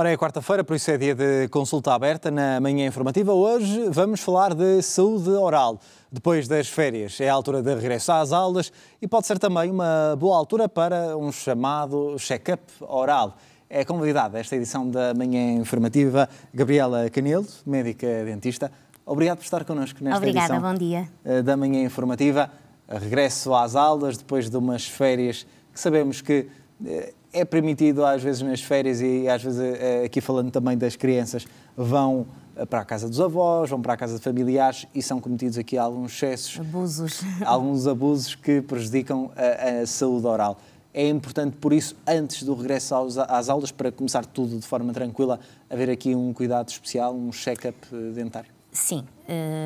Ora, é quarta-feira, por isso é dia de consulta aberta na manhã informativa. Hoje vamos falar de saúde oral. Depois das férias é a altura de regresso às aulas e pode ser também uma boa altura para um chamado check-up oral. É convidada esta edição da manhã informativa Gabriela Canildo, médica dentista. Obrigado por estar connosco nesta Obrigada, edição bom dia. Eh, da manhã informativa. Regresso às aulas depois de umas férias que sabemos que eh, é permitido às vezes nas férias e às vezes eh, eh, aqui falando também das crianças, vão eh, para a casa dos avós, vão para a casa de familiares e são cometidos aqui alguns excessos. Abusos. Alguns abusos que prejudicam a, a saúde oral. É importante, por isso, antes do regresso aos, às aulas, para começar tudo de forma tranquila, haver aqui um cuidado especial, um check-up dentário? Sim.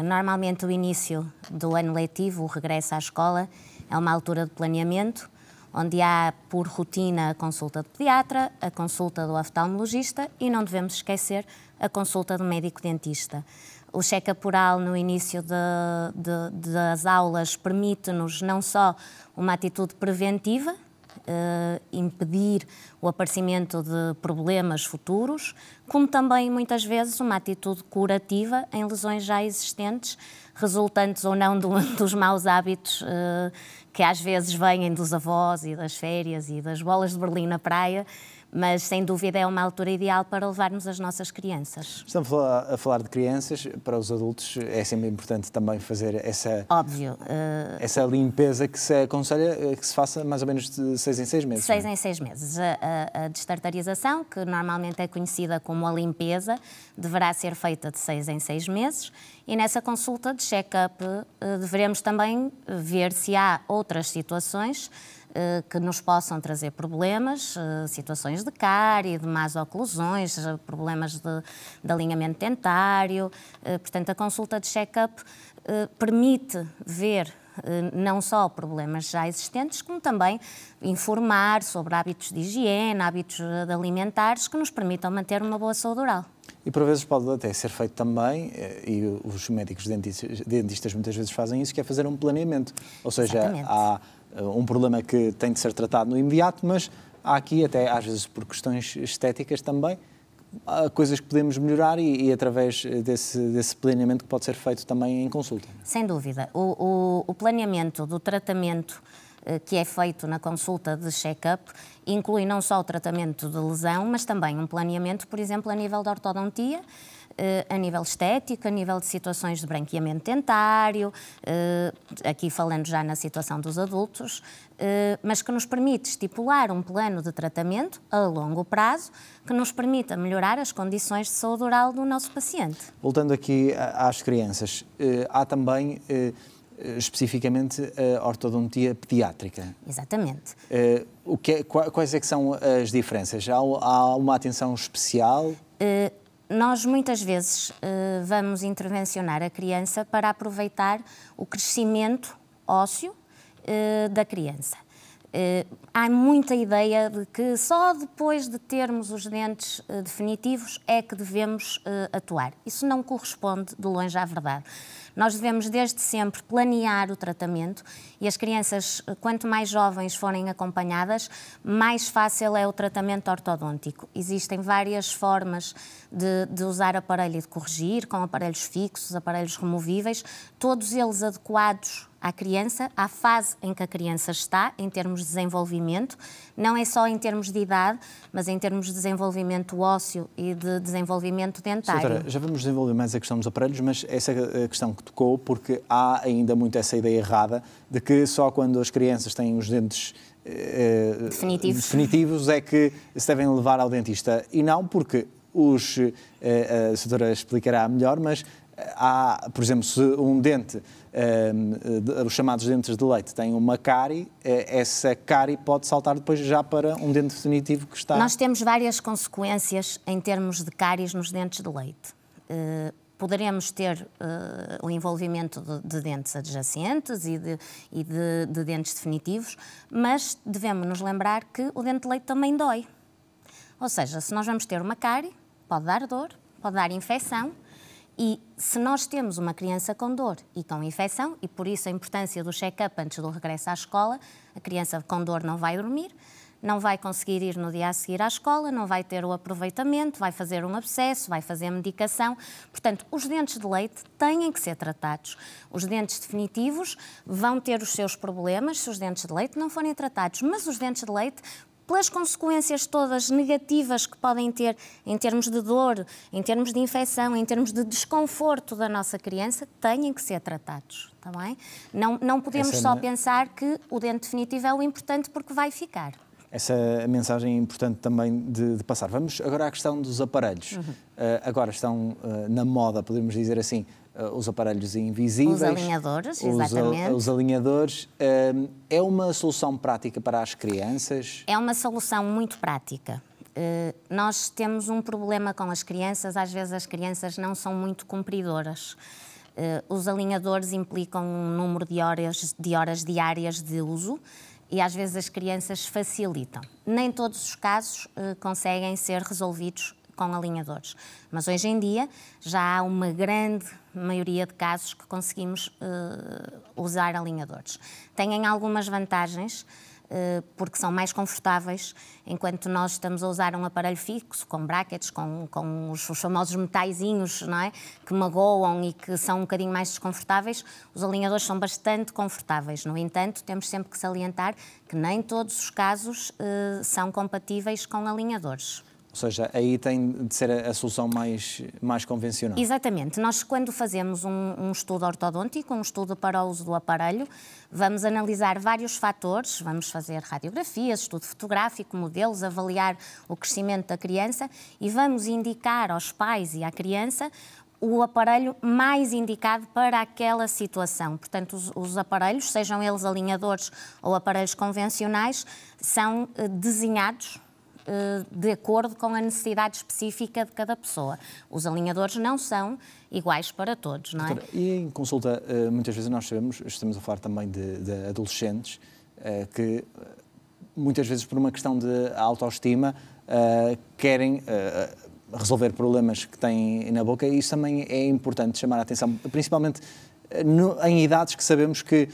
Normalmente, o início do ano letivo, o regresso à escola, é uma altura de planeamento onde há por rotina a consulta do pediatra, a consulta do oftalmologista e não devemos esquecer a consulta do médico-dentista. O cheque apural no início de, de, das aulas permite-nos não só uma atitude preventiva, eh, impedir o aparecimento de problemas futuros, como também muitas vezes uma atitude curativa em lesões já existentes, resultantes ou não do, dos maus hábitos eh, que às vezes vêm dos avós e das férias e das bolas de Berlim na praia mas sem dúvida é uma altura ideal para levarmos as nossas crianças. Estamos a falar de crianças, para os adultos é sempre importante também fazer essa, Óbvio, uh, essa limpeza que se aconselha eh, que se faça mais ou menos de seis em seis meses. É? Seis em seis meses. A, a, destartarização, que normalmente é conhecida como a limpeza, deverá ser feita de seis em seis meses e nessa consulta de check-up uh, eh, devemos também ver se há outras situações eh, que nos possam trazer problemas, eh, situações de cárie, de más oclusões, eh, problemas de, de alinhamento dentário. Portanto, a consulta de check-up permite ver não só problemas já existentes, como também informar sobre hábitos de higiene, hábitos alimentares que nos permitam manter uma boa saúde oral. E por vezes pode até ser feito também, e os médicos dentistas, muitas vezes fazem isso, que é fazer um planeamento. Ou seja, Exatamente. há eh, um problema que tem de ser tratado no imediato, mas há aqui, até às vezes por questões estéticas também, coisas que podemos melhorar e, e através eh, desse, desse, planeamento que pode ser feito também em consulta. Sem dúvida. O, o, o planeamento do tratamento eh, que é feito na consulta de check-up inclui não só o tratamento de lesão, mas também um planeamento, por exemplo, a nível da ortodontia, eh, a nível estético, a nível de situações de branqueamento dentário, eh, aqui falando já na situação dos adultos, eh, mas que nos permite estipular um plano de tratamento a longo prazo que nos permita melhorar as condições de saúde oral do nosso paciente. Voltando aqui às crianças, há também especificamente a ortodontia pediátrica. Exatamente. o que, é, quais é que são as diferenças? Há, há uma atenção especial? nós muitas vezes eh, vamos intervencionar a criança para aproveitar o crescimento ósseo eh, da criança. Eh, há muita ideia de que só depois de termos os dentes eh, definitivos é que devemos eh, atuar. Isso não corresponde de longe à verdade. Nós devemos desde sempre planear o tratamento e as crianças, quanto mais jovens forem acompanhadas, mais fácil é o tratamento ortodôntico. Existem várias formas de, de usar aparelho e de corrigir, com aparelhos fixos, aparelhos removíveis, todos eles adequados à criança, à fase em que a criança está, em termos de desenvolvimento, não é só em termos de idade, mas em termos de desenvolvimento ósseo e de desenvolvimento dentário. Doutora, já vamos desenvolver mais a questão dos aparelhos, mas essa é a questão que tocou, porque há ainda muito essa ideia errada de que só quando as crianças têm os dentes eh, definitivos. definitivos é que se devem levar ao dentista. E não porque os, eh, a doutora explicará melhor, mas há, por exemplo, se um dente, um, ehm, os chamados dentes de leite, tem uma cárie, eh, essa cárie pode saltar depois já para um dente definitivo que está. Nós temos várias consequências em termos de cáries nos dentes de leite. Uh, poderemos ter uh, o envolvimento de, de, dentes adjacentes e, de, e de, de dentes definitivos, mas devemos nos lembrar que o dente de leite também dói. Ou seja, se nós vamos ter uma cárie, pode dar dor, pode dar infecção e se nós temos uma criança com dor e com infecção, e por isso a importância do check-up antes do regresso à escola, a criança com dor não vai dormir, não vai conseguir ir no dia a seguir à escola, não vai ter o aproveitamento, vai fazer um abscesso, vai fazer medicação. Portanto, os dentes de leite têm que ser tratados. Os dentes definitivos vão ter os seus problemas se os dentes de leite não forem tratados, mas os dentes de leite pelas consequências todas negativas que podem ter em termos de dor, em termos de infecção, em termos de desconforto da nossa criança, têm que ser tratados. Tá bem? Não, não podemos Essa só é... pensar que o dente definitivo é o importante porque vai ficar. Essa mensagem é importante também de, de passar. Vamos agora à questão dos aparelhos. Uhum. Uh, agora estão uh, na moda, podemos dizer assim, eh, os aparelhos invisíveis. Os alinhadores, os, exatamente. Os alinhadores. Eh, é uma solução prática para as crianças? É uma solução muito prática. Eh, nós temos um problema com as crianças, às vezes as crianças não são muito cumpridoras. Os alinhadores implicam um número de horas, de horas diárias de uso e às vezes as crianças facilitam. Nem todos os casos conseguem ser resolvidos com alinhadores. Mas hoje em dia já há uma grande maioria de casos que conseguimos uh, usar alinhadores. Têm algumas vantagens eh, porque são mais confortáveis, enquanto nós estamos a usar um aparelho fixo, com brackets, com, com os, os, famosos metaizinhos, não é? Que magoam e que são um bocadinho mais desconfortáveis, os alinhadores são bastante confortáveis. No entanto, temos sempre que salientar que nem todos os casos eh, são compatíveis com alinhadores. Ou seja, aí tem de ser a solução mais, mais convencional. Exatamente. Nós, quando fazemos um, um, estudo ortodôntico, um estudo para o uso do aparelho, vamos analisar vários fatores, vamos fazer radiografias, estudo fotográfico, modelos, avaliar o crescimento da criança e vamos indicar aos pais e à criança o aparelho mais indicado para aquela situação. Portanto, os, os, aparelhos, sejam eles alinhadores ou aparelhos convencionais, são eh, desenhados eh, de acordo com a necessidade específica de cada pessoa. Os alinhadores não são iguais para todos, não é? e em consulta, eh, muitas vezes nós sabemos, estamos a falar também de, de adolescentes, eh, que muitas vezes por uma questão de autoestima querem resolver problemas que têm na boca e isso também é importante chamar a atenção, principalmente em idades que sabemos que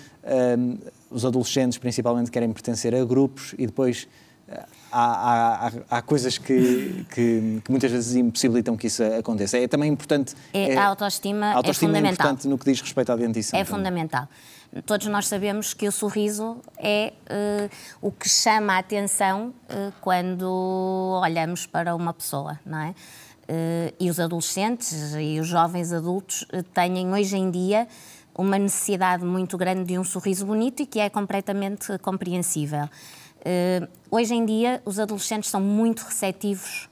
os adolescentes principalmente querem pertencer a grupos e depois há, há, há coisas que, que, que, muitas vezes impossibilitam que isso aconteça. É também importante. É, é a autoestima, a é autoestima é fundamental. É importante no que diz respeito à dentição. É fundamental. Todos nós sabemos que o sorriso é uh, o que chama a atenção uh, quando olhamos para uma pessoa, não é? Uh, e os adolescentes e os jovens adultos têm hoje em dia uma necessidade muito grande de um sorriso bonito e que é completamente compreensível. Eh, hoje em dia, os adolescentes são muito receptivos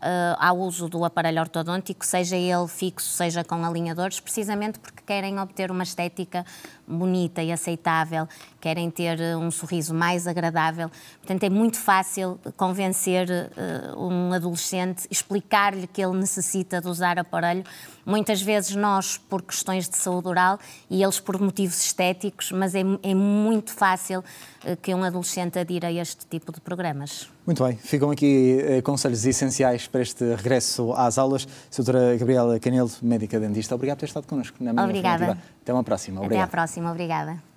uh, ao uso do aparelho ortodôntico, seja ele fixo, seja com alinhadores, precisamente porque querem obter uma estética bonita e aceitável, querem ter eh, um sorriso mais agradável. Portanto, é muito fácil convencer uh, um adolescente, explicar-lhe que ele necessita de usar aparelho. Muitas vezes nós, por questões de saúde oral, e eles por motivos estéticos, mas é, é muito fácil uh, que um adolescente adira a este tipo de programas. Muito bem, ficam aqui eh, conselhos essenciais para este regresso às aulas. Doutora Gabriela Canelo, médica dentista, obrigado por ter estado connosco na minha Obrigada. Até uma próxima. Obrigado. Até à próxima, obrigada.